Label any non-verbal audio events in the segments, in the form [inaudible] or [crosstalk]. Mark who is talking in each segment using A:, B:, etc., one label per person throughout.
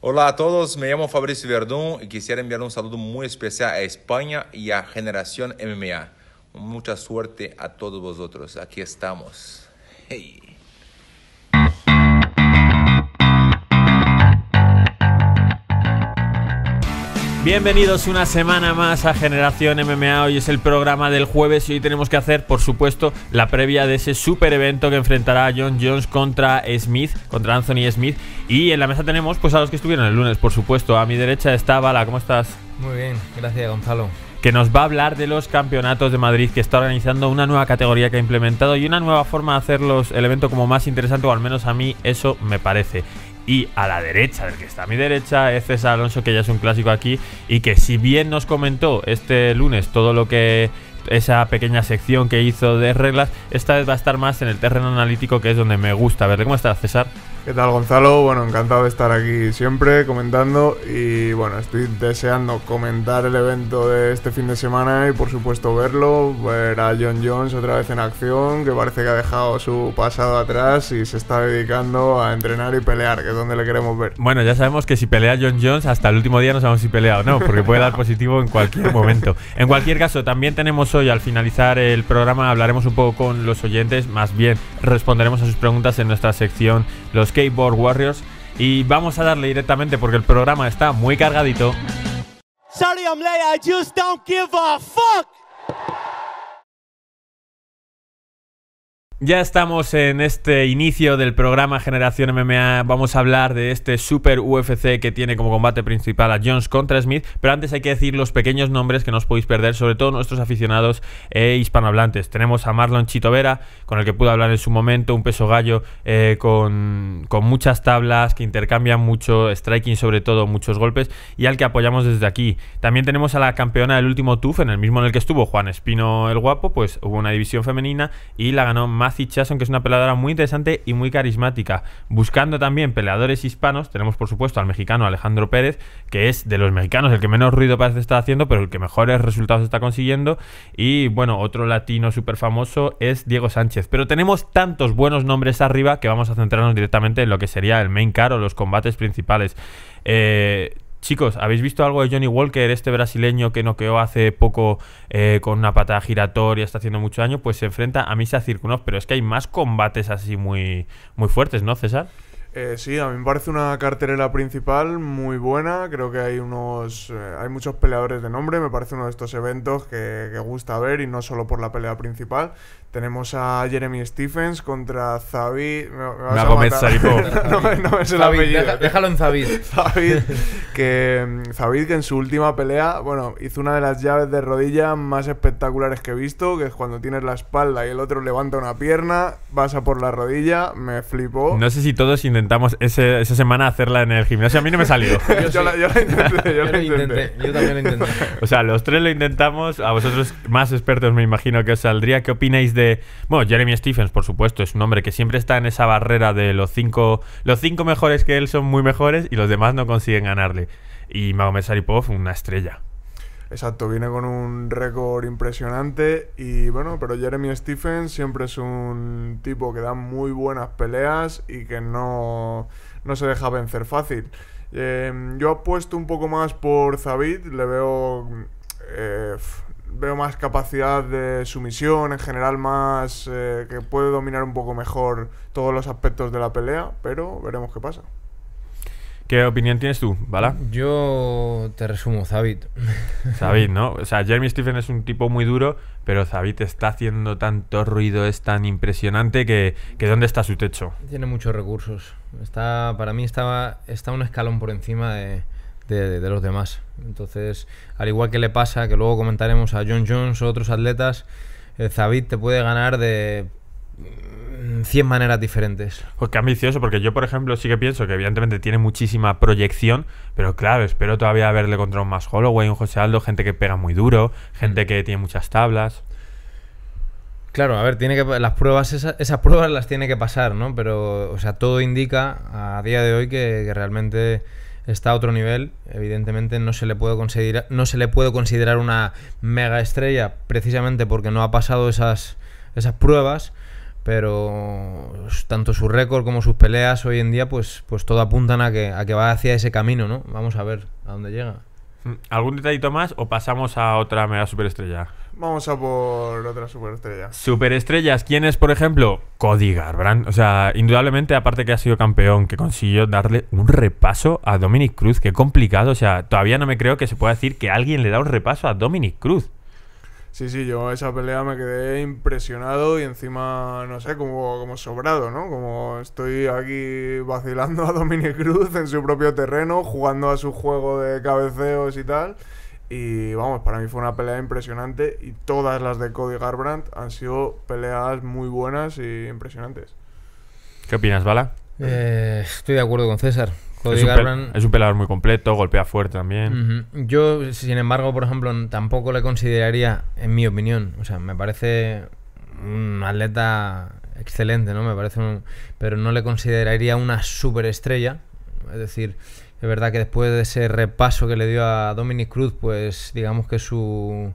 A: Hola a todos, me llamo Fabricio Verdún y quisiera enviar un saludo muy especial a España y a Generación MMA. Mucha suerte a todos vosotros, aquí estamos. Hey.
B: Bienvenidos una semana más a Generación MMA. Hoy es el programa del jueves y hoy tenemos que hacer, por supuesto, la previa de ese super evento que enfrentará a John Jones contra Smith, contra Anthony Smith. Y en la mesa tenemos pues a los que estuvieron el lunes, por supuesto. A mi derecha está Bala, ¿cómo estás?
A: Muy bien, gracias Gonzalo
B: que nos va a hablar de los campeonatos de Madrid, que está organizando una nueva categoría que ha implementado y una nueva forma de hacer los, el evento como más interesante, o al menos a mí eso me parece. Y a la derecha, del que está a mi derecha, es César Alonso, que ya es un clásico aquí y que si bien nos comentó este lunes todo lo que esa pequeña sección que hizo de reglas, esta vez va a estar más en el terreno analítico, que es donde me gusta. A ver, ¿cómo está César?
C: ¿Qué tal Gonzalo? Bueno, encantado de estar aquí siempre comentando y bueno, estoy deseando comentar el evento de este fin de semana y por supuesto verlo, ver a John Jones otra vez en acción, que parece que ha dejado su pasado atrás y se está dedicando a entrenar y pelear, que es donde le queremos ver.
B: Bueno, ya sabemos que si pelea John Jones hasta el último día no sabemos si pelea o no, porque puede dar positivo en cualquier momento. En cualquier caso, también tenemos hoy al finalizar el programa hablaremos un poco con los oyentes, más bien responderemos a sus preguntas en nuestra sección los que Skateboard Warriors. Y vamos a darle directamente porque el programa está muy cargadito.
A: Sorry, just don't give a fuck.
B: Ya estamos en este inicio del programa Generación MMA. Vamos a hablar de este super UFC que tiene como combate principal a Jones contra Smith. Pero antes hay que decir los pequeños nombres que no os podéis perder, sobre todo nuestros aficionados e hispanohablantes. Tenemos a Marlon Chitovera, con el que pude hablar en su momento, un peso gallo eh, con, con, muchas tablas, que intercambian mucho, striking sobre todo, muchos golpes, y al que apoyamos desde aquí. También tenemos a la campeona del último TUF, en el mismo en el que estuvo Juan Espino el Guapo, pues hubo una división femenina y la ganó más Mazi que es una peleadora muy interesante y muy carismática. Buscando también peleadores hispanos, tenemos por supuesto al mexicano Alejandro Pérez, que es de los mexicanos el que menos ruido parece estar haciendo, pero el que mejores resultados está consiguiendo. Y bueno, otro latino súper famoso es Diego Sánchez. Pero tenemos tantos buenos nombres arriba que vamos a centrarnos directamente en lo que sería el main card o los combates principales. Eh, Chicos, ¿habéis visto algo de Johnny Walker, este brasileño que noqueó hace poco eh, con una patada giratoria, está haciendo mucho daño? Pues se enfrenta a Misa Circunov, pero es que hay más combates así muy, muy fuertes, ¿no, César?
C: Eh, sí, a mí me parece una carterera principal muy buena. Creo que hay unos, eh, hay muchos peleadores de nombre. Me parece uno de estos eventos que, que, gusta ver y no solo por la pelea principal. Tenemos a Jeremy Stephens contra Zavid. Me, me, me hago [laughs] no, déjalo en Zavid. Zavid [laughs] que, mm, que en su última pelea, bueno, hizo una de las llaves de rodilla más espectaculares que he visto, que es cuando tienes la espalda y el otro levanta una pierna, Pasa por la rodilla, me flipó.
B: No sé si todos intentamos esa semana hacerla en el gimnasio. A mí no me salió.
C: yo, yo, intenté. Yo, también la intenté.
B: o sea, los tres lo intentamos. A vosotros, más expertos, me imagino que os saldría. ¿Qué opináis de bueno, Jeremy Stephens, por supuesto, es un hombre que siempre está en esa barrera de los cinco. Los cinco mejores que él son muy mejores y los demás no consiguen ganarle. Y Magomed Saripov, una estrella.
C: Exacto, viene con un récord impresionante y bueno, pero Jeremy Stephens siempre es un tipo que da muy buenas peleas y que no, se deja vencer fácil. Eh, yo apuesto un poco más por Zabit, le veo... Eh, veo más capacidad de sumisión, en general más eh, que puede dominar un poco mejor todos los aspectos de la pelea, pero veremos qué pasa.
B: ¿Qué opinión tienes tú, Bala? Yo te resumo, Zabit. [laughs] Zabit, ¿no? O sea, Jeremy Stephen es un tipo muy duro, pero Zabit está haciendo tanto ruido, es tan impresionante que, que ¿dónde está su techo?
A: Tiene muchos recursos. Está, para mí estaba está un escalón por encima de, de, los demás. Entonces, al igual que le pasa, que luego comentaremos a John Jones o otros atletas, Zabit te puede ganar de
B: 100 mm, maneras diferentes. Pues qué ambicioso, porque yo, por ejemplo, sí que pienso que evidentemente tiene muchísima proyección, pero claro, espero todavía verle contra un más Holloway, un José Aldo, gente que pega muy duro, gente mm. que tiene muchas tablas. Claro, a ver, tiene que las pruebas
A: esas, pruebas las tiene que pasar, ¿no? Pero o sea, todo indica a día de hoy que realmente está a otro nivel. Evidentemente no se le puede considerar, no se le puede considerar una mega estrella precisamente porque no ha pasado esas, esas pruebas. Pero tanto su récord como sus peleas hoy en día, pues, pues todo apuntan a que, a que va hacia ese camino, ¿no? Vamos a ver
B: a dónde llega. ¿Algún detallito más o pasamos a otra mega superestrella?
C: Vamos a por otra superestrella.
B: Superestrellas, ¿quién es, por ejemplo? Cody Garbrandt. O sea, indudablemente, aparte que ha sido campeón, que consiguió darle un repaso a Dominic Cruz. Qué complicado. O sea, todavía no me creo que se pueda decir que alguien le da un repaso a Dominic Cruz.
C: Sí, sí, yo esa pelea me quedé impresionado y encima, no sé, como, como sobrado, ¿no? Como estoy aquí vacilando a Dominic Cruz en su propio terreno, jugando a su juego de cabeceos y tal. Y vamos, para mí fue una pelea impresionante y todas las de Cody Garbrandt han sido peleas muy buenas y impresionantes.
B: ¿Qué opinas, Bala?
A: Eh, estoy de acuerdo con César. Cody es, un Garbrandt...
B: es un peleador muy completo, golpea fuerte también.
A: Yo, sin embargo, por ejemplo, tampoco le consideraría, en mi opinión, o sea, me parece un atleta excelente, ¿no? Me parece un... Pero no le consideraría una superestrella. Es decir, es verdad que después de ese repaso que le dio a Dominic Cruz, pues digamos que su,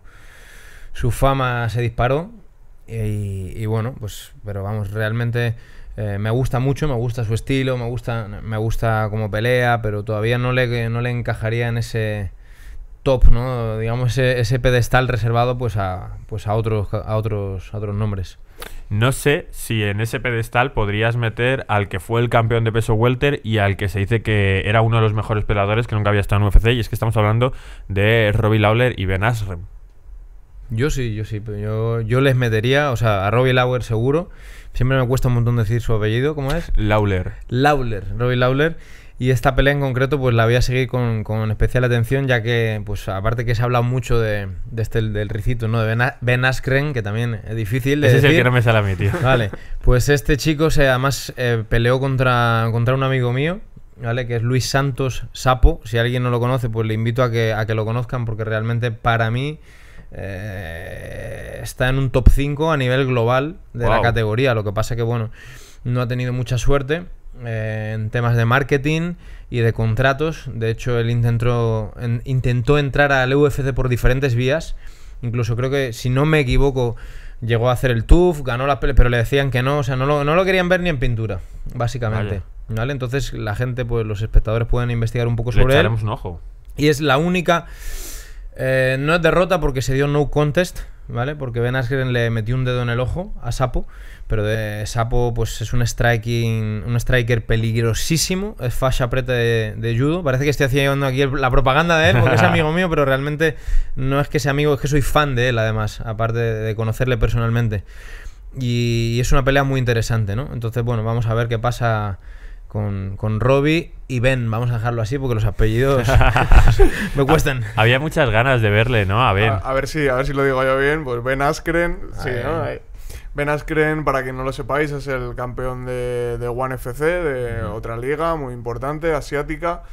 A: su fama se disparó. Y, bueno, pues, pero vamos, realmente eh, me gusta mucho, me gusta su estilo, me gusta, me gusta cómo pelea, pero todavía no le, no le encajaría en ese top, ¿no? Digamos, ese, pedestal
B: reservado pues a, pues a otros, a otros, a otros nombres. No sé si en ese pedestal podrías meter al que fue el campeón de peso welter y al que se dice que era uno de los mejores peleadores que nunca había estado en UFC y es que estamos hablando de Robbie Lawler y Ben Asrem. Yo sí, yo sí, yo, yo les metería, o sea, a Robbie Lawler seguro.
A: Siempre me cuesta un montón decir su apellido, ¿cómo es? Lawler. Lawler, Robbie Lawler. Y esta pelea en concreto, pues la voy a seguir con, especial atención, ya que, pues aparte que se ha hablado mucho de, este, del ricito, ¿no? De Ben, Askren, que también es difícil de Ese es el que no me sale a mí, tío. Vale, pues este chico se, además eh, peleó contra, contra un amigo mío, ¿vale? Que es Luis Santos Sapo. Si alguien no lo conoce, pues le invito a que, a que lo conozcan, porque realmente para mí... Eh, está en un top 5 a nivel global de la categoría. Lo que pasa que, bueno, no ha tenido mucha suerte. Eh, en temas de marketing y de contratos. De hecho, él intentó, entrar al UFC por diferentes vías. Incluso creo que, si no me equivoco, llegó a hacer el TUF, ganó la pelea, pero le decían que no. O sea, no lo, querían ver ni en pintura, básicamente. Vale. Entonces, la gente, pues los espectadores pueden investigar un poco sobre él. Y es la única. Eh, no es derrota porque se dio no contest, ¿vale? Porque Ben Askren le metió un dedo en el ojo a Sapo, pero de Sapo pues es un striking, un striker peligrosísimo, es fascia preta de, judo. Parece que estoy haciendo aquí la propaganda de él porque es [laughs] amigo mío, pero realmente no es que sea amigo, es que soy fan de él además, aparte de conocerle personalmente. Y, y es una pelea muy interesante, ¿no? Entonces, bueno, vamos a ver qué pasa con, con Robbie y Ben. Vamos a
B: dejarlo así porque los apellidos [laughs] [laughs] me cuestan. Había muchas ganas de verle, ¿no? A Ben.
C: A, ver si, a ver si lo digo yo bien. Pues Ben Askren, Ben Askren, para que no lo sepáis, es el campeón de, One FC, de otra liga muy importante, asiática.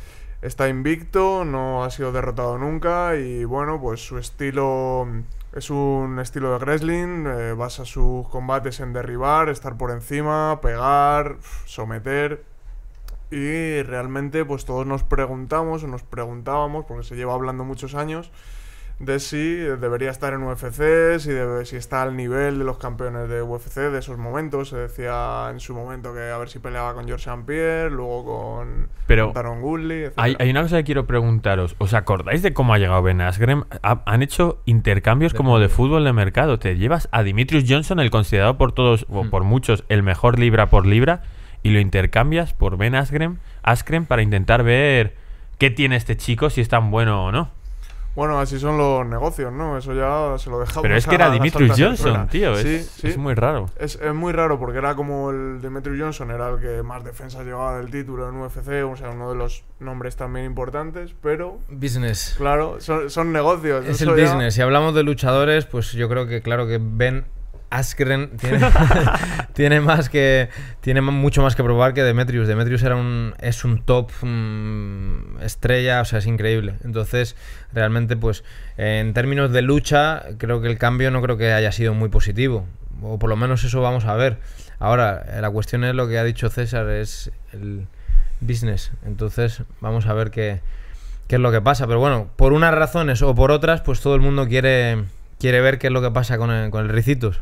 C: Está invicto, no ha sido derrotado nunca y bueno, pues su estilo es un estilo de wrestling, eh, basa sus combates en derribar, estar por encima, pegar, someter, y realmente pues todos nos preguntamos o nos preguntábamos, porque se lleva hablando muchos años, de si debería estar en UFC, si, debe, si está al nivel de los campeones de UFC de esos momentos. Se decía en su momento que a ver si peleaba con George St. Pierre, luego con Pero Taron
B: Hay, una cosa que quiero preguntaros. ¿Os acordáis de cómo ha llegado Ben han hecho intercambios como de fútbol de mercado. Te llevas a Dimitrius Johnson, el considerado por todos, o mm. por muchos, el mejor libra por libra y lo intercambias por Ben Askren, Askren para intentar ver qué tiene este chico, si es tan bueno o no.
C: Bueno, así son los negocios, ¿no? Eso ya se lo dejaba. Pero es que era Dimitri Johnson, tío. es, es, muy raro. Es, muy raro porque era como el Dimitri Johnson, era el que más defensas llevaba del título en UFC, o sea, uno de los nombres también importantes, pero. Business. Claro, son, negocios. Es el business. Si hablamos
A: de luchadores, pues yo creo que, claro, que Ben Askren [laughs] [laughs] tiene, más que tiene mucho más que probar que Demetrius. Demetrius era un es un top mm, estrella, o sea, es increíble. Entonces, realmente pues en términos de lucha, creo que el cambio no creo que haya sido muy positivo, o por lo menos eso vamos a ver. Ahora, la cuestión es lo que ha dicho César es el business. Entonces, vamos a ver qué qué es lo que pasa, pero bueno, por unas razones o por otras, pues todo el mundo quiere quiere ver qué es lo que pasa con el, con el Ricitos.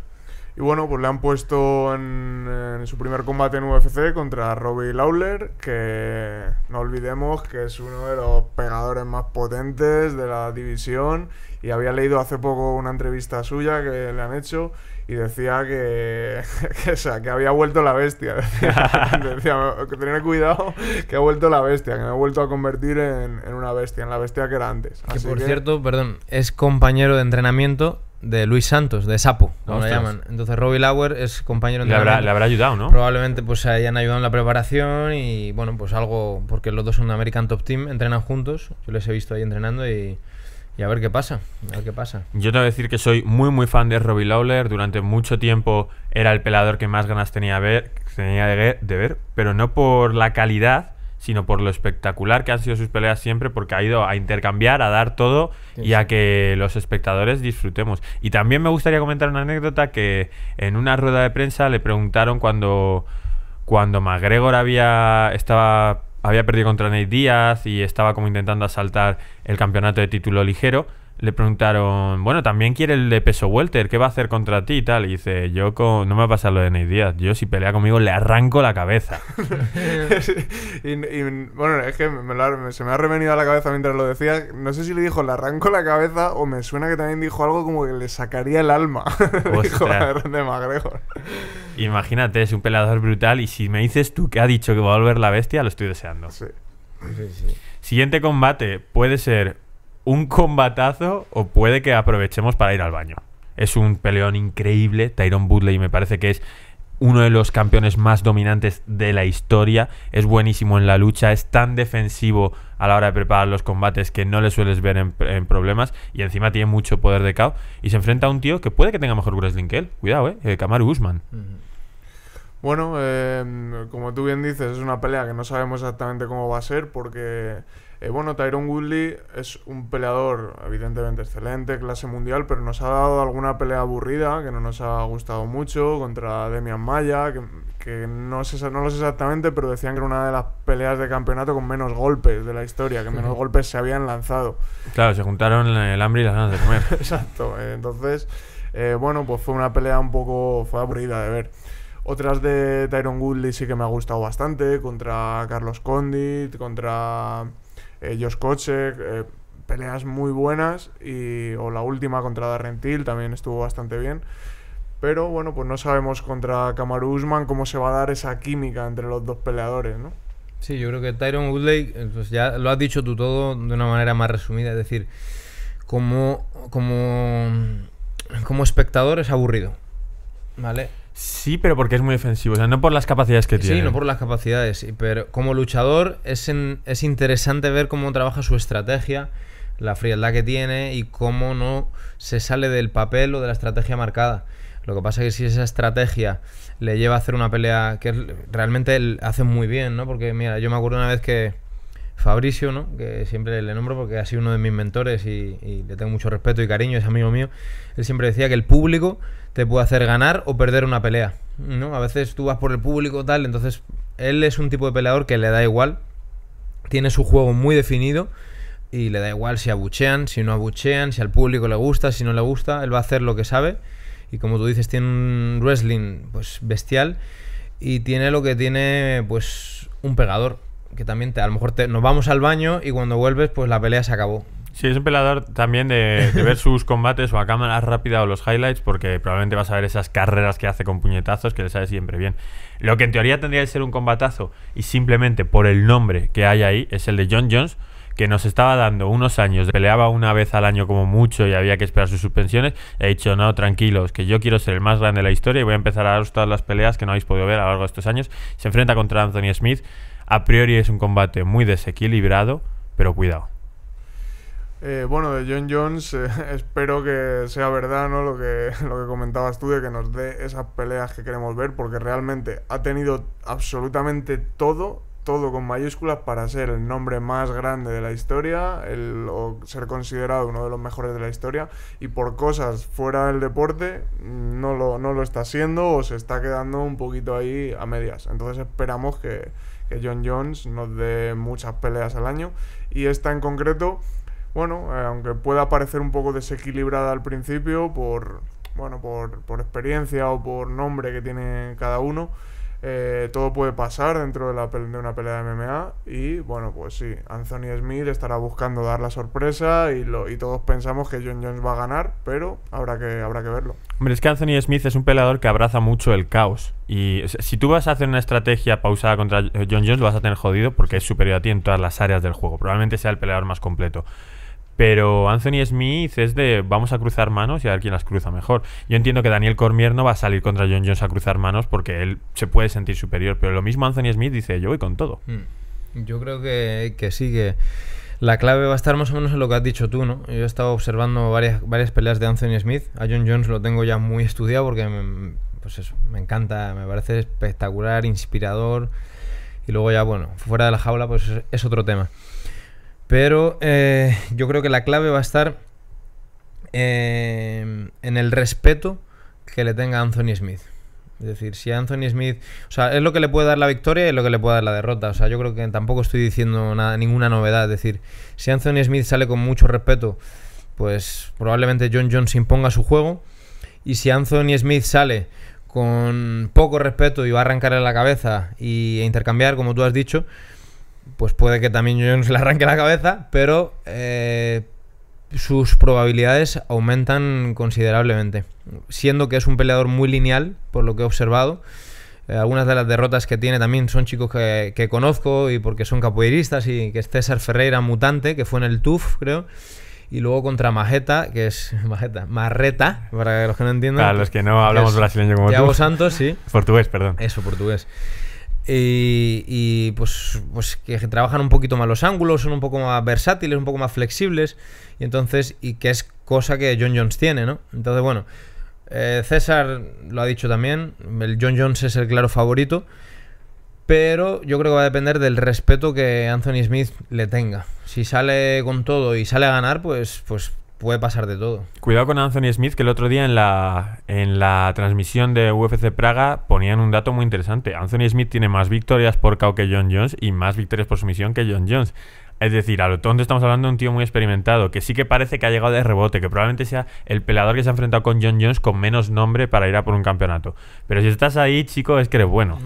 C: Y bueno, pues le han puesto en, su primer combate en UFC contra Robbie Lawler, que no olvidemos que es uno de los pegadores más potentes de la división. Y había leído hace poco una entrevista suya que le han hecho y decía [laughs] que, había vuelto la bestia. [laughs] Decía, que tener cuidado que ha vuelto la bestia, que me ha vuelto a convertir en, una bestia, en la bestia que era antes. por cierto,
A: perdón, es compañero de entrenamiento de Luis Santos, de Sapo, como le llaman. Entonces Robbie Lauer es compañero de entrenamiento. le habrá ayudado, ¿no? Probablemente pues hayan ayudado en la preparación y bueno, pues algo, porque los dos son American Top Team, entrenan juntos, yo les he visto ahí entrenando y... Y a ver qué pasa, a qué pasa.
B: Yo tengo que decir que soy muy muy fan de Robbie Lawler. Durante mucho tiempo era el pelador que más ganas tenía, ver, tenía de, ver, pero no por la calidad, sino por lo espectacular que han sido sus peleas siempre, porque ha ido a intercambiar, a dar todo y a que los espectadores disfrutemos. Y también me gustaría comentar una anécdota que en una rueda de prensa le preguntaron cuando, cuando McGregor había, estaba había perdido contra Ney Díaz y estaba como intentando asaltar el campeonato de título ligero le preguntaron, bueno, también quiere el de peso welter, ¿qué va a hacer contra ti y tal? Y dice, yo con... no me va a pasar lo de Nate yo si pelea conmigo le arranco la cabeza.
C: [laughs] y, bueno, es que se me ha revenido a la cabeza mientras lo decía, no sé si le dijo le arranco la cabeza o me suena que también dijo algo como que le sacaría el alma. [laughs] dijo de McGregor.
B: Imagínate, es un pelador brutal y si me dices tú que ha dicho que va a volver la bestia, lo estoy deseando. sí. Siguiente combate puede ser un combatazo o puede que aprovechemos para ir al baño. Es un peleón increíble. Tyron Budley me parece que es uno de los campeones más dominantes de la historia. Es buenísimo en la lucha, es tan defensivo a la hora de preparar los combates que no le sueles ver en, problemas. Y encima tiene mucho poder de KO. Y se enfrenta a un tío que puede que tenga mejor wrestling que él. Cuidado, eh. eh Kamaru Usman.
C: Bueno, em, como tú bien dices, es una pelea que no sabemos exactamente cómo va a ser porque eh, bueno, Tyrone Woodley es un peleador evidentemente excelente, clase mundial, pero nos ha dado alguna pelea aburrida que no nos ha gustado mucho contra Demian Maya, que, no, sé, no lo sé exactamente, pero decían que era una de las peleas de campeonato con menos golpes de la historia, que menos golpes se habían lanzado.
B: Claro, se juntaron el hambre y las ganas de comer. [laughs]
C: Exacto, eh, entonces, eh, bueno, pues fue una pelea un poco, fue aburrida de ver. Otras de Tyrone Woodley sí que me ha gustado bastante, contra Carlos Condit, contra ellos Josh eh, peleas muy buenas y, o la última contra Darrentil también estuvo bastante bien. Pero bueno, pues no sabemos contra Kamaru Usman cómo se va a dar esa química entre los dos peleadores, ¿no?
A: Sí, yo creo que Tyron Woodley, eh, pues ya lo has dicho tú todo de una manera más resumida, es decir, como, como,
B: como espectador es aburrido, ¿vale? Sí, pero porque es muy defensivo, o sea, no por las capacidades que tiene. Sí, no
A: por las capacidades, pero como luchador es, es interesante ver cómo trabaja su estrategia, la frialdad que tiene y cómo no se sale del papel o de la estrategia marcada. Lo que pasa es que si esa estrategia le lleva a hacer una pelea que realmente él hace muy bien, ¿no? Porque mira, yo me acuerdo una vez que Fabricio, ¿no? Que siempre le nombro porque ha sido uno de mis mentores y, y le tengo mucho respeto y cariño, es amigo mío. Él siempre decía que el público te puede hacer ganar o perder una pelea. ¿no? A veces tú vas por el público tal, entonces él es un tipo de peleador que le da igual, tiene su juego muy definido y le da igual si abuchean, si no abuchean, si al público le gusta, si no le gusta, él va a hacer lo que sabe y como tú dices tiene un wrestling pues bestial y tiene lo que tiene pues un pegador que también te, a lo mejor te, nos vamos al
B: baño y cuando vuelves pues la pelea se acabó Sí, es un pelador también de, ver sus combates o a cámara rápida o los highlights, porque probablemente vas a ver esas carreras que hace con puñetazos que le sale siempre bien. Lo que en teoría tendría que ser un combatazo, y simplemente por el nombre que hay ahí, es el de John Jones, que nos estaba dando unos años, peleaba una vez al año como mucho y había que esperar sus suspensiones, he dicho, no, tranquilos, que yo quiero ser el más grande de la historia y voy a empezar a daros todas las peleas que no habéis podido ver a lo largo de estos años. Se enfrenta contra Anthony Smith, a priori es un combate muy desequilibrado, pero cuidado.
C: Eh, bueno, de John Jones, [laughs] eh, espero que sea verdad ¿no? lo, que, [laughs] lo que comentabas tú, de que nos dé esas peleas que queremos ver, porque realmente ha tenido absolutamente todo, todo con mayúsculas, para ser el nombre más grande de la historia, el, o ser considerado uno de los mejores de la historia, y por cosas fuera del deporte mm, no lo, no lo está siendo o se está quedando un poquito ahí a medias. Entonces esperamos que, que John Jones nos dé muchas peleas al año, y esta en concreto bueno, aunque pueda parecer un poco desequilibrada al principio por, bueno, por, experiencia o por nombre que tiene cada uno, eh, todo puede pasar dentro de, la, de una pelea de MMA y bueno, pues sí, Anthony Smith estará buscando dar la sorpresa y, todos pensamos que John Jones va a ganar, pero habrá que, habrá que verlo.
B: Hombre, es que Anthony Smith es un peleador que abraza mucho el caos y si tú vas a hacer una estrategia pausada contra John Jones lo vas a tener jodido porque es superior a ti en todas las áreas del juego, probablemente sea el peleador más completo. Pero Anthony Smith es de vamos a cruzar manos y a ver quién las cruza mejor. Yo entiendo que Daniel Cormier no va a salir contra John Jones a cruzar manos porque él se puede sentir superior, pero lo mismo Anthony Smith dice yo voy con todo.
A: Mm. Yo creo que, que sí, que la clave va a estar más o menos en lo que has dicho tú, ¿no? Yo he estado observando varias, varias peleas de Anthony Smith, a John Jones lo tengo ya muy estudiado porque me, mm, pues me encanta, me parece espectacular, inspirador y luego ya, bueno, fuera de la jaula pues es otro tema. Pero eh, yo creo que la clave va a estar eh, en el respeto que le tenga Anthony Smith. Es decir, si Anthony Smith. O sea, es lo que le puede dar la victoria y es lo que le puede dar la derrota. O sea, yo creo que tampoco estoy diciendo nada, ninguna novedad. Es decir, si Anthony Smith sale con mucho respeto, pues probablemente John Jones imponga su juego. Y si Anthony Smith sale con poco respeto y va a arrancarle la cabeza y, e intercambiar, como tú has dicho, pues puede que también yo se le arranque la cabeza, pero eh, sus probabilidades aumentan considerablemente. Siendo que es un peleador muy lineal, por lo que he observado. Eh, algunas de las derrotas que tiene también son chicos que, conozco y porque son capoeiristas y que es César Ferreira Mutante, que fue en el TUF, creo. Y luego contra Majeta, que es [laughs] Majeta, Marreta, para los que no entiendan. Para los que no hablamos brasileño como Thiago tú. Santos, sí. [laughs] Portugués, perdón. Eso, portugués. Eh, y, pues, pues, que trabajan un poquito más los ángulos, son un poco más versátiles, un poco más flexibles, y entonces, y que es cosa que John Jones tiene, ¿no? Entonces, bueno, eh, César lo ha dicho también, el John Jones es el claro favorito, pero yo creo que va a depender del respeto que Anthony Smith le tenga. Si sale con todo y sale a ganar, pues, pues puede pasar de todo.
B: Cuidado con Anthony Smith, que el otro día en la, en la transmisión de UFC Praga ponían un dato muy interesante. Anthony Smith tiene más victorias por KO que John Jones y más victorias por sumisión que John Jones. Es decir, a lo tonto estamos hablando de un tío muy experimentado, que sí que parece que ha llegado de rebote, que probablemente sea el peleador que se ha enfrentado con John Jones con menos nombre para ir a por un campeonato. Pero si estás ahí, chico, es que eres bueno.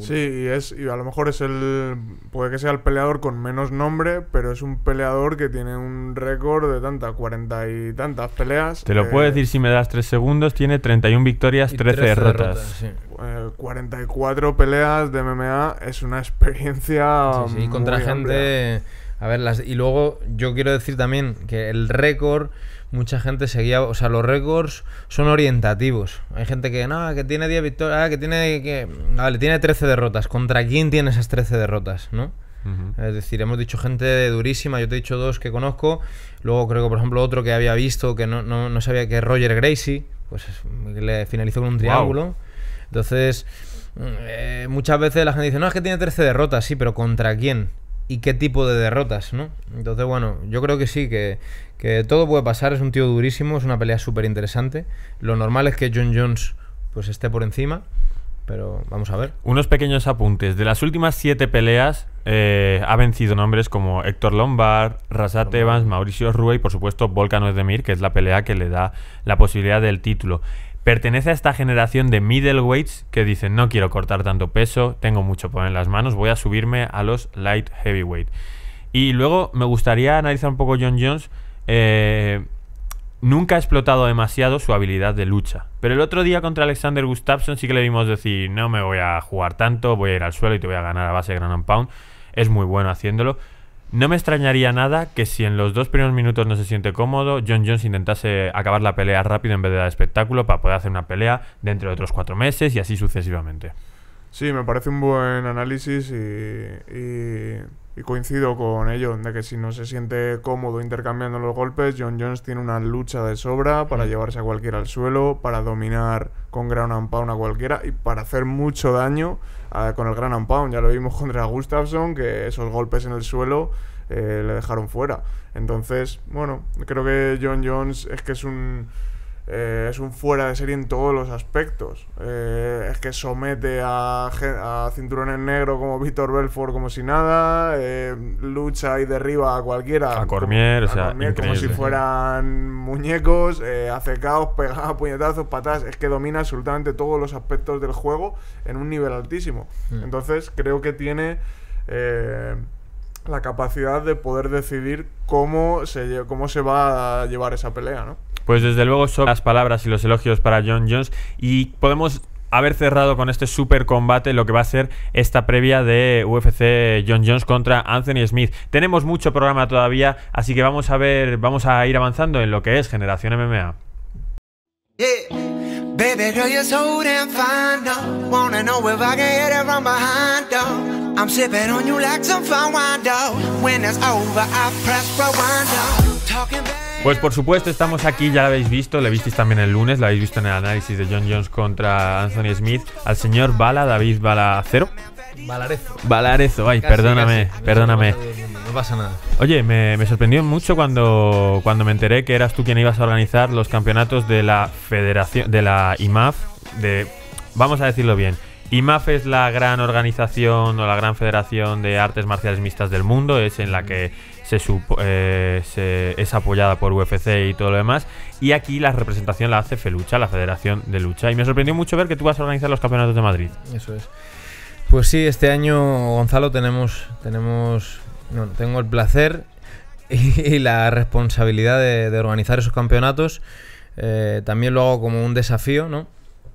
C: sí, y, es, y a lo mejor es el. Puede que sea el peleador con menos nombre, pero es un peleador que tiene un récord de tantas, cuarenta y tantas peleas. Te lo puedo decir
B: si me das tres segundos, tiene 31 victorias, 13, derrotas.
C: 44 eh, peleas de MMA es una [laughs] experiencia. Sí, contra gente. A ver,
A: y luego yo quiero decir también que el récord, mucha gente seguía, o sea, los récords son orientativos. Hay gente que, no, que tiene 10 victorias, ah, que tiene, que, ah, vale, tiene 13 derrotas. ¿Contra quién tiene esas 13 derrotas, no? Es decir, hemos dicho gente durísima, yo te he dicho dos que conozco, luego creo que por ejemplo otro que había visto que no, no, no sabía que es Roger Gracie, pues le finalizó con un triángulo. Entonces, mm, eh, muchas veces la gente dice, no, es que tiene 13 derrotas, sí, pero ¿contra quién? y qué tipo de derrotas, ¿no? Entonces, bueno, yo creo que sí, que, todo puede pasar, es un tío durísimo, es una pelea súper interesante. Lo normal es que John Jones pues esté por encima, pero vamos a ver.
B: Unos pequeños apuntes. De las últimas siete peleas eh, ha vencido nombres como Héctor Lombard, Rasat Evans, Mauricio Rue y por supuesto Volkan Özdemir, que es la pelea que le da la posibilidad del título. Pertenece a esta generación de middleweights que dicen no quiero cortar tanto peso, tengo mucho poder en las manos, voy a subirme a los light heavyweight. Y luego me gustaría analizar un poco John Jones. Eh, nunca ha explotado demasiado su habilidad de lucha. Pero el otro día contra Alexander Gustafsson sí que le vimos decir, no me voy a jugar tanto, voy a ir al suelo y te voy a ganar a base de ground pound. Es muy bueno haciéndolo. No me extrañaría nada que si en los dos primeros minutos no se siente cómodo, John Jones intentase acabar la pelea rápido en vez de dar espectáculo para poder hacer una pelea dentro de otros cuatro meses y así sucesivamente.
C: Sí, me parece un buen análisis y, coincido con ello, de que si no se siente cómodo intercambiando los golpes, John Jones tiene una lucha de sobra para mm. llevarse a cualquiera al suelo, para dominar con gran and a cualquiera y para hacer mucho daño con el gran Ya lo vimos [laughs] contra Gustafsson, que esos golpes en el suelo eh, le dejaron fuera. Entonces, bueno, creo que John Jones es que es un eh, es un fuera de serie en todos los aspectos. Eh, es que somete a, cinturones negros como Víctor Belfort como si nada, eh, lucha y derriba a cualquiera. A Cormier,
B: como, o sea, como si
C: fueran muñecos, hace caos, [laughs] pega puñetazos, patadas. Es que domina absolutamente todos los aspectos del juego en un nivel altísimo. Mm. Entonces creo que tiene la capacidad de poder decidir cómo se, cómo se va a llevar esa pelea, ¿no?
B: Pues desde luego son las palabras y los elogios para John Jones y podemos haber cerrado con este super combate lo que va a ser esta previa de UFC John Jones contra Anthony Smith. Tenemos mucho programa todavía, así que vamos a ver, vamos a ir avanzando en lo que es Generación MMA. Pues por supuesto, estamos aquí, ya lo habéis visto, lo visteis también el lunes, lo habéis visto en el análisis de John Jones contra Anthony Smith, al señor Bala, David Bala Cero. Balarezo. Balarezo, ay, perdóname, perdóname. No pasa nada. Oye, me, sorprendió mucho cuando, cuando me enteré que eras tú quien ibas a organizar los campeonatos de la Federación, de la IMAF, de, vamos a decirlo bien, IMAF es la gran organización o la gran federación de artes marciales mixtas del mundo, es en la que eh, es apoyada por UFC y todo lo demás. Y aquí la representación la hace Felucha, la Federación de Lucha. Y me sorprendió mucho ver que tú vas a organizar los campeonatos de Madrid. Eso es.
A: Pues sí, este año, Gonzalo, tenemos, tenemos no, tengo el placer [laughs] y, la responsabilidad de, organizar esos campeonatos. Eh, también lo hago como un desafío, ¿no?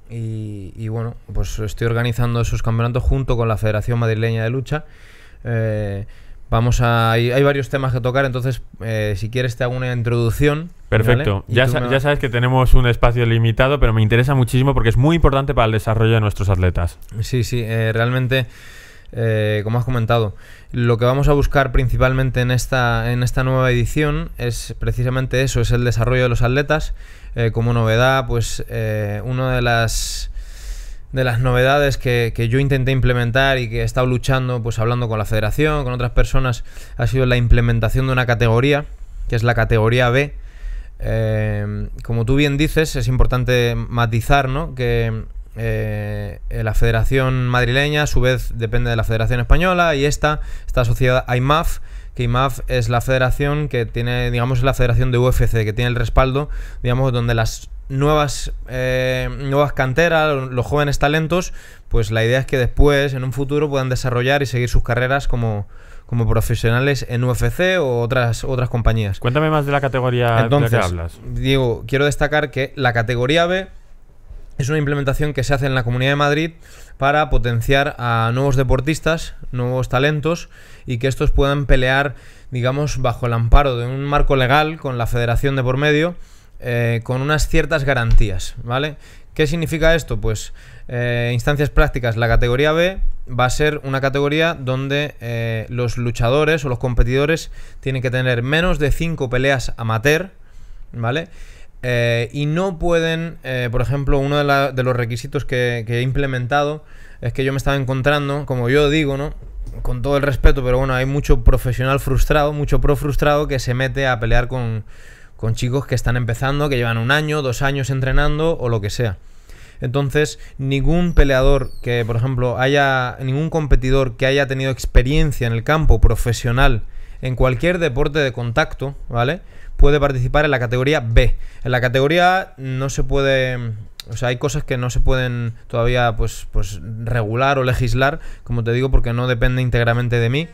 A: Y, bueno, pues estoy organizando esos campeonatos junto con la Federación Madrileña de Lucha. Eh, Vamos a. Hay, varios temas
B: que tocar, entonces, eh, si quieres, te hago una introducción. Perfecto. Ya, sabes que tenemos un espacio limitado, pero me interesa muchísimo porque es muy importante para el desarrollo de nuestros atletas. Sí, sí, eh,
A: realmente. Eh, como has comentado, lo que vamos a buscar principalmente en esta, en esta nueva edición es precisamente eso, es el desarrollo de los atletas. como novedad, pues una de las de las novedades que, yo intenté implementar y que he estado luchando, pues hablando con la federación, con otras personas, ha sido la implementación de una categoría, que es la categoría B. Eh, como tú bien dices, es importante matizar, ¿no? Que eh, la Federación Madrileña, a su vez, depende de la Federación Española y esta está asociada a IMAF, que IMAF es la federación que tiene, digamos, la federación de UFC, que tiene el respaldo, digamos, donde las nuevas, eh, nuevas canteras, los jóvenes talentos, pues la idea es que después, en un futuro, puedan desarrollar y seguir sus carreras como, profesionales en UFC o otras, otras compañías. Cuéntame más de la categoría Entonces, de que hablas. Diego, quiero destacar que la categoría B es una implementación que se hace en la Comunidad de Madrid para potenciar a nuevos deportistas, nuevos talentos y que estos puedan pelear, digamos, bajo el amparo de un marco legal con la federación de por medio eh, con unas ciertas garantías, ¿vale? ¿Qué significa esto? Pues eh, instancias prácticas, la categoría B va a ser una categoría donde eh, los luchadores o los competidores tienen que tener menos de 5 peleas amateur, ¿vale? y no pueden, por ejemplo, uno de, los requisitos que, he implementado es que yo me estaba encontrando, como yo digo, ¿no? Con todo el respeto, pero bueno, hay mucho profesional frustrado, mucho pro frustrado que se mete a pelear con, con chicos que están empezando, que llevan un año, dos años entrenando o lo que sea. Entonces, ningún peleador que, por ejemplo, haya, ningún competidor que haya tenido experiencia en el campo profesional en cualquier deporte de contacto, ¿vale? Puede participar en la categoría B. En la categoría A no se puede... O sea, hay cosas que no se pueden todavía pues, pues regular o legislar, como te digo, porque no depende íntegramente de mí.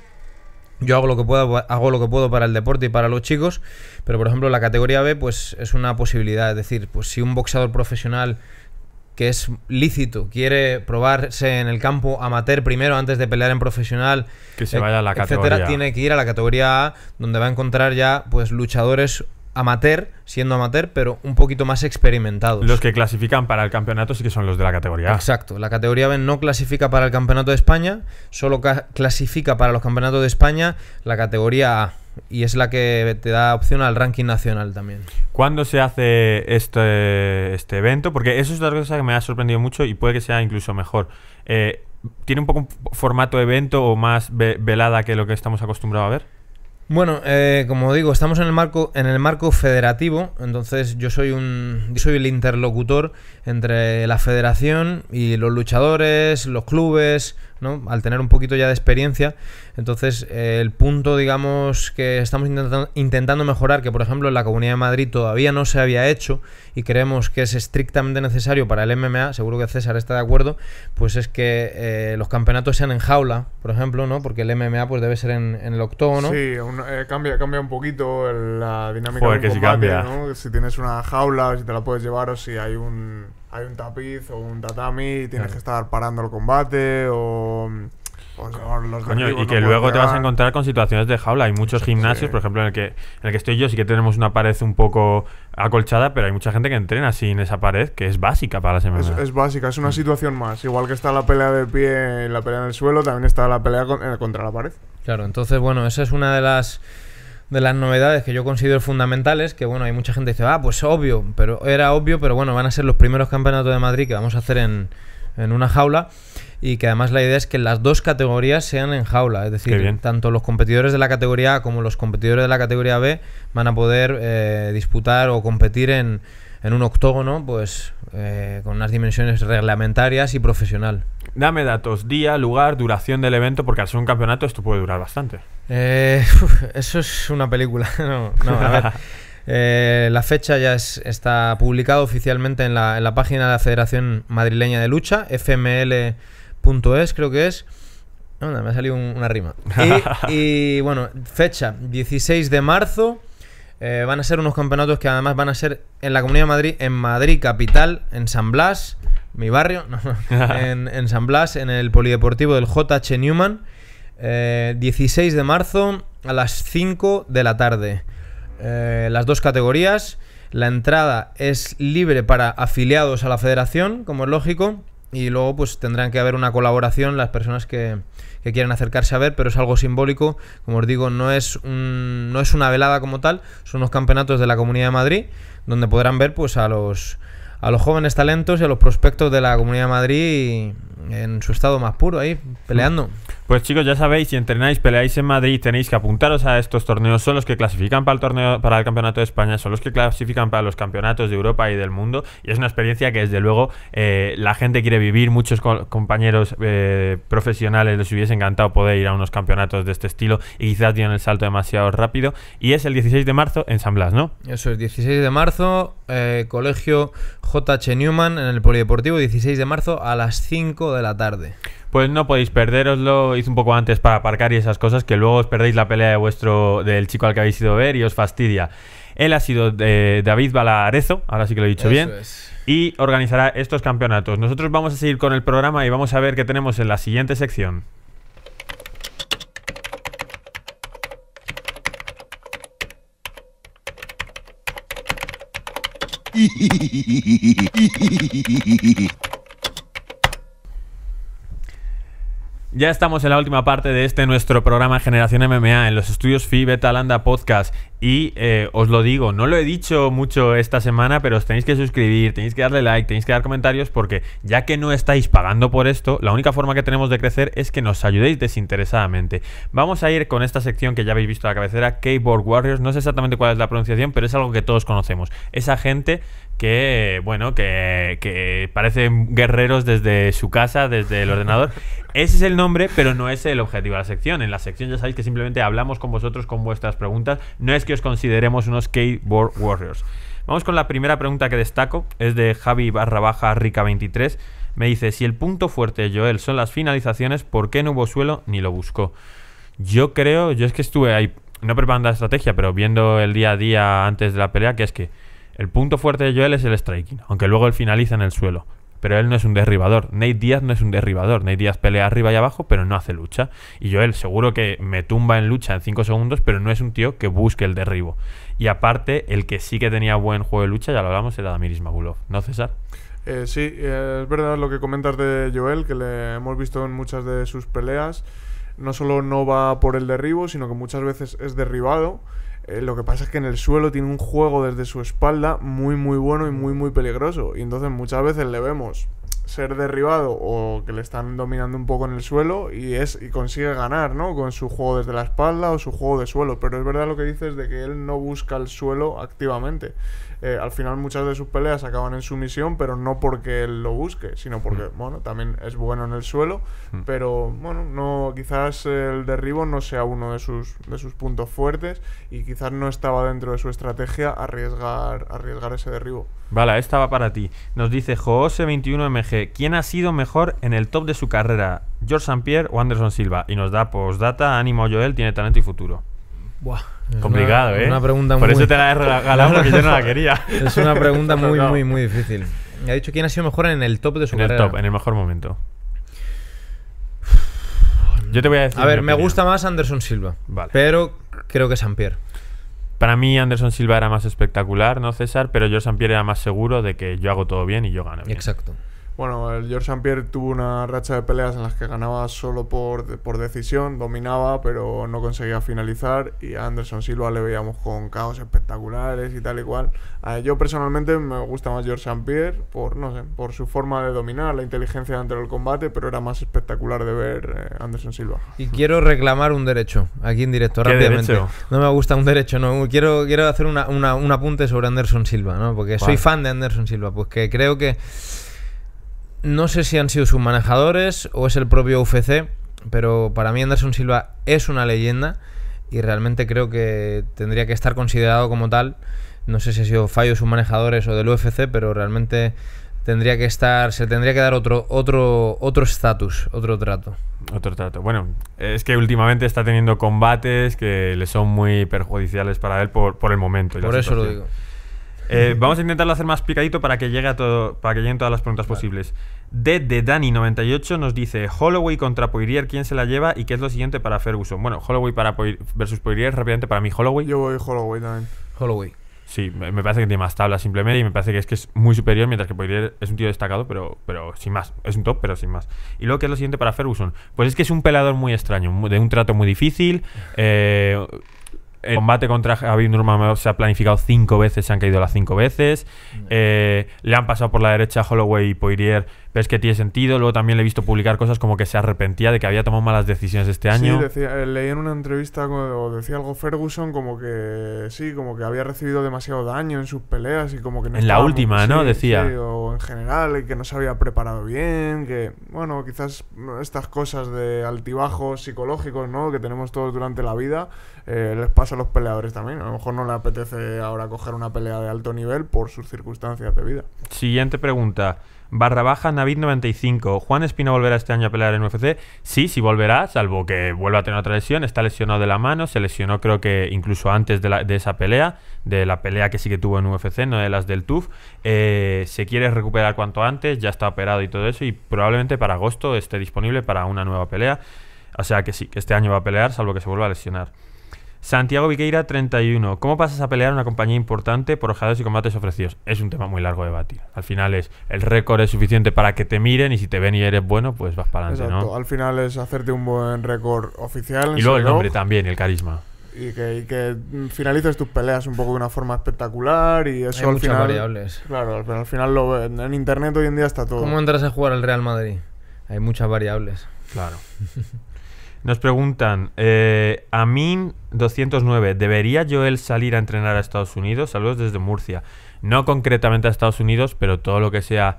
A: Yo hago lo que puedo, hago lo que puedo para el deporte y para los chicos, pero por ejemplo la categoría B pues es una posibilidad, es decir, pues si un boxeador profesional que es lícito, quiere probarse en el campo amateur primero antes de pelear en profesional, que se vaya a la etcétera, tiene que ir a la categoría A, donde va a encontrar ya pues luchadores amateur, siendo amateur, pero un poquito más experimentados. Los que clasifican para el campeonato sí que son los de la categoría A. Exacto, la categoría B no clasifica para el campeonato de España, solo clasifica para los campeonatos de España la categoría A. Y es la que te da opción al ranking nacional también.
B: ¿Cuándo se hace este, este evento? Porque eso es otra cosa que me ha sorprendido mucho y puede que sea incluso mejor. Eh, ¿Tiene un poco un formato evento o más velada que lo que estamos acostumbrados a ver?
A: Bueno, eh, como digo, estamos en el marco en el marco federativo, entonces yo soy un yo soy el interlocutor entre la federación y los luchadores, los clubes, ¿no? Al tener un poquito ya de experiencia. Entonces, eh, el punto, digamos, que estamos intentando, intentando, mejorar, que por ejemplo en la Comunidad de Madrid todavía no se había hecho y creemos que es estrictamente necesario para el MMA, seguro que César está de acuerdo, pues es que eh, los campeonatos sean en jaula, por ejemplo, ¿no? Porque el MMA pues debe ser en, el octógono. Sí,
C: eh, cambia, cambia un poquito la dinámica de la Si tienes una jaula, si te la puedes llevar o si hay un hay un tapiz o un tatami y tienes que estar parando el combate o... los Coño, y que luego te vas a
B: encontrar con situaciones de jaula. Hay muchos gimnasios, por ejemplo, en el, que, en el que estoy yo, sí que tenemos una pared un poco acolchada, pero hay mucha gente que entrena sin esa pared, que es básica para la semana.
C: Es, básica, es una mm. situación más. Igual que está la pelea de pie y la pelea en el suelo, también está la pelea eh, contra la pared.
A: Claro, entonces, bueno, esa es una de las de las novedades que yo considero fundamentales, que bueno, hay mucha gente que dice, ah, pues obvio, pero era obvio, pero bueno, van a ser los primeros campeonatos de Madrid que vamos a hacer en, en una jaula y que además la idea es que las dos categorías sean en jaula, es decir, tanto los competidores de la categoría A como los competidores de la categoría B van a poder eh, disputar o competir en, en un octógono,
B: pues eh, con unas dimensiones reglamentarias y profesional. Dame datos, día, lugar, duración del evento, porque al ser un campeonato esto puede durar bastante.
A: Eh, [laughs] eso es una película. [laughs] No, a [laughs] eh, la fecha ya está publicada oficialmente en la, página de la Federación Madrileña de Lucha, fml.es creo que es. No, me ha salido una rima. Y, y bueno, fecha, 16 de marzo eh, van a ser unos campeonatos que además van a ser en la Comunidad de Madrid, en Madrid capital, en San Blas, mi barrio, [laughs] [laughs] en, San Blas, en el Polideportivo del JH Newman, 16 eh, de marzo a las 5 de la tarde. Eh, las dos categorías, la entrada es libre para afiliados a la federación, como es lógico, y luego pues tendrán que haber una colaboración las personas que, que, quieran acercarse a ver, pero es algo simbólico, como os digo, no es, no es una velada como tal, son unos campeonatos de la Comunidad de Madrid, donde podrán ver pues a los, a los jóvenes talentos y a los prospectos de la Comunidad de Madrid en su estado más puro ahí, peleando.
B: Pues chicos, ya sabéis, si entrenáis, peleáis en Madrid, tenéis que apuntaros a estos torneos. Son los que clasifican para el torneo, para el campeonato de España, son los que clasifican para los campeonatos de Europa y del mundo. Y es una experiencia que desde luego eh, la gente quiere vivir. Muchos compañeros eh, profesionales les hubiese encantado poder ir a unos campeonatos de este estilo y quizás dieron el salto demasiado rápido. Y es el 16 de marzo en San Blas, ¿no? Eso es 16 de marzo, eh, Colegio
A: JH Newman en el Polideportivo, 16 de marzo a las 5 de la tarde.
B: Pues no podéis lo hice un poco antes para aparcar y esas cosas, que luego os perdéis la pelea de vuestro, del chico al que habéis ido a ver y os fastidia. Él ha sido eh, David Balarezo ahora sí que lo he dicho bien, y organizará estos campeonatos. Nosotros vamos a seguir con el programa y vamos a ver qué tenemos en la siguiente sección. [laughs] Ya estamos en la última parte de este nuestro programa Generación MMA en los estudios Phi Beta Landa Podcast. Y eh, os lo digo, no lo he dicho mucho esta semana, pero os tenéis que suscribir, tenéis que darle like, tenéis que dar comentarios, porque ya que no estáis pagando por esto, la única forma que tenemos de crecer es que nos ayudéis desinteresadamente. Vamos a ir con esta sección que ya habéis visto a la cabecera, Keyboard Warriors. No sé exactamente cuál es la pronunciación, pero es algo que todos conocemos. Esa gente que, bueno, que, que parecen guerreros desde su casa, desde el ordenador. [laughs] Ese es el nombre, pero no es el objetivo de la sección. En la sección ya sabéis que simplemente hablamos con vosotros con vuestras preguntas. No es que os consideremos unos skateboard warriors. Vamos con la primera pregunta que destaco. Es de Javi barra baja rica23. Me dice, si el punto fuerte de Joel son las finalizaciones, ¿por qué no hubo suelo ni lo buscó? Yo creo, yo es que estuve ahí, no preparando la estrategia, pero viendo el día a día antes de la pelea, que es que el punto fuerte de Joel es el striking, aunque luego él finaliza en el suelo. Pero él no es un derribador. Nate Díaz no es un derribador. Nate Díaz pelea arriba y abajo, pero no hace lucha. Y Joel seguro que me tumba en lucha en 5 segundos, pero no es un tío que busque el derribo. Y aparte, el que sí que tenía buen juego de lucha, ya lo hablamos, era Damir Ismagulov. ¿No, César?
C: Eh, sí, eh, es verdad lo que comentas de Joel, que le hemos visto en muchas de sus peleas. No solo no va por el derribo, sino que muchas veces es derribado eh, lo que pasa es que en el suelo tiene un juego desde su espalda muy muy bueno y muy muy peligroso. Y entonces muchas veces le vemos ser derribado o que le están dominando un poco en el suelo y es y consigue ganar, ¿no? Con su juego desde la espalda o su juego de suelo. Pero es verdad lo que dices de que él no busca el suelo activamente. Eh, al final muchas de sus peleas acaban en sumisión, pero no porque él lo busque, sino porque, mm. bueno, también es bueno en el suelo, mm. pero bueno, no, quizás el derribo no sea uno de sus, de sus puntos fuertes y quizás no estaba dentro de su estrategia arriesgar, arriesgar ese derribo.
B: Vale, esta va para ti. Nos dice Joose21MG, ¿quién ha sido mejor en el top de su carrera? ¿George St. o Anderson Silva? Y nos da postdata, ánimo Joel, tiene talento y futuro. Buah. Complicado, ¿eh? Por eso te la he regalado [laughs] porque yo no la quería. Es una
A: pregunta muy, [laughs] muy, muy difícil. Me ha dicho quién ha sido mejor en el top de su carrera. En el top, en el mejor momento.
B: Yo te voy a decir. A ver, me gusta
A: más Anderson Silva.
B: Vale. Pero creo que Sampier. Para mí Anderson Silva era más espectacular, ¿no, César? Pero yo Sampier era más seguro de que yo hago todo bien y yo gano bien. Exacto.
C: Bueno, George St. Pierre tuvo una racha de peleas en las que ganaba solo por, por decisión, dominaba, pero no conseguía finalizar. Y a Anderson Silva le veíamos con caos espectaculares y tal y cual. yo personalmente me gusta más George St. Pierre por, no sé, por su forma de dominar, la inteligencia dentro del combate, pero era más espectacular de ver eh, Anderson Silva.
A: Y quiero reclamar un derecho aquí en directo, rápidamente. No me gusta un derecho, no. Quiero, quiero hacer una, un apunte sobre Anderson Silva, ¿no? Porque soy fan de Anderson Silva, pues que creo que no sé si han sido sus manejadores o es el propio UFC, pero para mí Anderson Silva es una leyenda y realmente creo que tendría que estar considerado como tal. No sé si ha sido fallo de sus manejadores o del UFC, pero realmente tendría que estar, se tendría que dar otro otro otro estatus, otro trato.
B: Otro trato. Bueno, es que últimamente está teniendo combates que le son muy perjudiciales para él por, el momento. por eso lo digo. Eh, vamos a intentarlo hacer más picadito para que llegue a todo, para que lleguen todas las preguntas posibles. De de Dani98 nos dice Holloway contra Poirier, ¿quién se la lleva? ¿Y qué es lo siguiente para Ferguson? Bueno, Holloway para versus Poirier, rápidamente para mí, Holloway. Yo voy Holloway también. Holloway. Sí, me parece que tiene más tablas simplemente y me parece que es que es muy superior, mientras que Poirier es un tío destacado, pero, pero sin más. Es un top, pero sin más. Y luego, ¿qué es lo siguiente para Ferguson? Pues es que es un pelador muy extraño, de un trato muy difícil. Eh, el combate contra Javier Nurmagomedov se ha planificado cinco veces, se han caído las cinco veces. Mm. Eh, le han pasado por la derecha a Holloway y Poirier, ¿Ves que tiene sentido. Luego también le he visto publicar cosas como que se arrepentía de que había tomado malas decisiones este año. Sí,
C: decía, eh, leí en una entrevista o decía algo Ferguson como que sí, como que había recibido demasiado daño en sus peleas y como que no En la última, ¿no? decía. en general, que no se había preparado bien, que bueno, quizás estas cosas de altibajos psicológicos, ¿no? Que tenemos todos durante la vida eh, les pasa a los peleadores también. A lo mejor no le apetece ahora coger una pelea de alto nivel por sus circunstancias de vida.
B: Siguiente pregunta. Barra baja Navid95. ¿Juan Espino volverá este año a pelear en UFC? Sí, sí volverá, salvo que vuelva a tener otra lesión. Está lesionado de la mano, se lesionó creo que incluso antes de, la, de esa pelea, de la pelea que sí que tuvo en UFC, no de las del TUF. Eh, se quiere recuperar cuanto antes, ya está operado y todo eso, y probablemente para agosto esté disponible para una nueva pelea. O sea que sí, que este año va a pelear, salvo que se vuelva a lesionar. Santiago Viqueira, 31. ¿Cómo pasas a pelear una compañía importante por ojados y combates ofrecidos? Es un tema muy largo de batir. Al final es, el récord es suficiente para que te miren y si te ven y eres bueno, pues vas para adelante,
C: Al final es hacerte un buen récord oficial. Y luego el nombre
B: también, el carisma.
C: Y que, finalices tus peleas un poco de una forma espectacular y eso Hay al final. variables. Claro, pero al final en internet hoy en día está todo. ¿Cómo entras
A: a jugar al Real Madrid? Hay muchas variables. Claro.
B: [laughs] Nos preguntan, eh, Amin209, ¿debería Joel salir a entrenar a Estados Unidos? Saludos desde Murcia. No concretamente a Estados Unidos, pero todo lo que sea...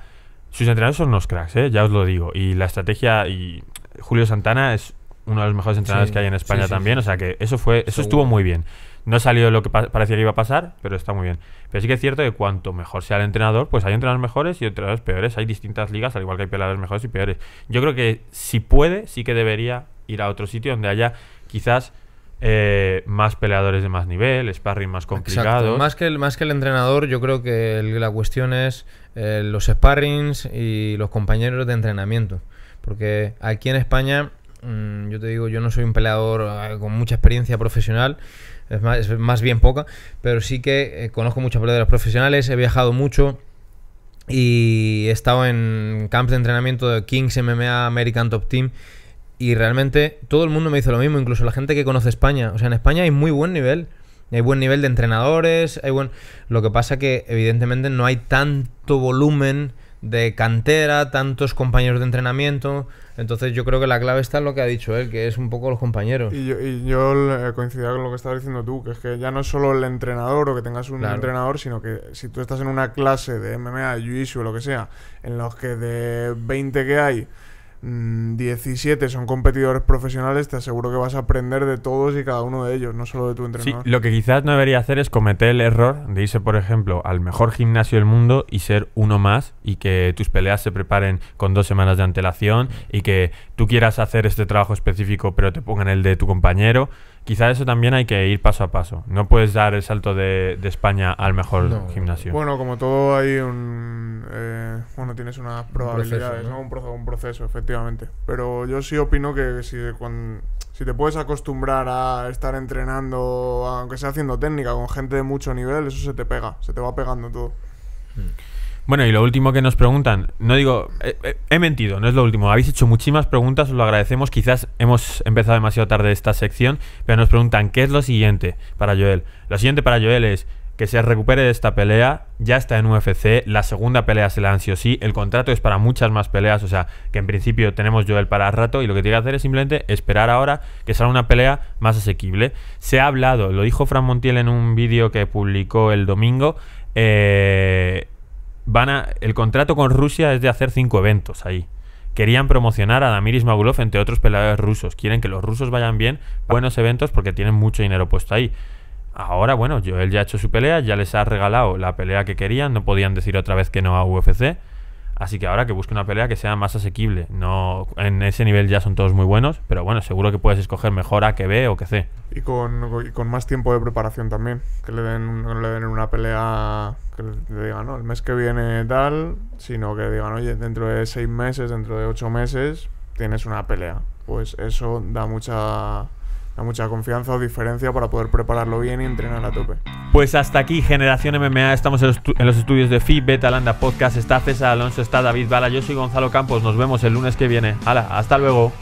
B: Sus entrenadores son unos cracks, eh, ya os lo digo. Y la estrategia y Julio Santana es uno de los mejores entrenadores que hay en España también. O sea que eso fue, eso estuvo muy bien. No salió lo que parecía que iba a pasar, pero está muy bien. Pero sí que es cierto que cuanto mejor sea el entrenador, pues hay entrenadores mejores y entrenadores peores. Hay distintas ligas, al igual que hay peladores mejores y peores. Yo creo que si puede, sí que debería ir a otro sitio donde haya quizás eh, más peleadores de más nivel, sparring más complicados. Más
A: que, el, más que el entrenador, yo creo que la cuestión es eh, los sparrings y los compañeros de entrenamiento. Porque aquí en España, mm, yo te digo, yo no soy un peleador eh, con mucha experiencia profesional, es más, bien poca, pero sí que conozco muchos peleadores profesionales, he viajado mucho. Y he estado en camps de entrenamiento de Kings MMA American Top Team y realmente todo el mundo me dice lo mismo, incluso la gente que conoce España. O sea, en España hay muy buen nivel. Hay buen nivel de entrenadores, hay buen... Lo que pasa que evidentemente no hay tanto volumen de cantera, tantos compañeros de entrenamiento. Entonces yo creo que la clave está en lo que ha dicho él, que es un poco los compañeros. Y
C: yo, y yo eh, coincido con lo que estabas diciendo tú, que es que ya no es solo el entrenador o que tengas un entrenador, sino que si tú estás en una clase de MMA, Jiu-Jitsu o lo que sea, en los que de 20 que hay 17 mm, son competidores profesionales, te aseguro que vas a aprender de todos y cada uno de ellos, no solo de tu entrenador. Sí, lo
B: que quizás no debería hacer es cometer el error de irse, por ejemplo, al mejor gimnasio del mundo y ser uno más y que tus peleas se preparen con dos semanas de antelación y que tú quieras hacer este trabajo específico pero te pongan el de tu compañero. Quizá eso también hay que ir paso a paso. No puedes dar el salto de, España al mejor gimnasio.
C: Bueno, como todo hay un... Eh, bueno, tienes unas probabilidades, un proceso, un proceso, efectivamente. Pero yo sí opino que si, si te puedes acostumbrar a estar entrenando, aunque sea haciendo técnica, con gente de mucho nivel, eso se te pega, se te va pegando todo.
B: Mm. Bueno, y lo último que nos preguntan, no digo, eh, eh, he mentido, no es lo último, habéis hecho muchísimas preguntas, os lo agradecemos, quizás hemos empezado demasiado tarde esta sección, pero nos preguntan, ¿qué es lo siguiente para Joel? Lo siguiente para Joel es que se recupere de esta pelea, ya está en UFC, la segunda pelea se la sí, el contrato es para muchas más peleas, o sea, que en principio tenemos Joel para rato y lo que tiene que hacer es simplemente esperar ahora que salga una pelea más asequible. Se ha hablado, lo dijo Fran Montiel en un vídeo que publicó el domingo, eh, el contrato con Rusia es de hacer cinco eventos ahí. Querían promocionar a Damir Ismagulov entre otros peleadores rusos. Quieren que los rusos vayan bien, buenos eventos porque tienen mucho dinero puesto ahí. Ahora, bueno, Joel ya ha hecho su pelea, ya les ha regalado la pelea que querían, no podían decir otra vez que no a UFC. Así que ahora que busque una pelea que sea más asequible. No, en ese nivel ya son todos muy buenos, pero bueno, seguro que puedes escoger mejor A que B o que C.
C: Y con, más tiempo de preparación también. Que le den, le den una pelea que le digan, no, el mes que viene tal, sino que digan, oye, dentro de seis meses, dentro de ocho meses, tienes una pelea. Pues eso da mucha da mucha confianza o diferencia para poder prepararlo bien y entrenar a tope.
B: Pues hasta aquí Generación MMA, estamos en los, estudios de FI, Landa Podcast, está César Alonso, está David Bala, yo soy Gonzalo Campos, nos vemos el lunes que viene. Hala, hasta luego.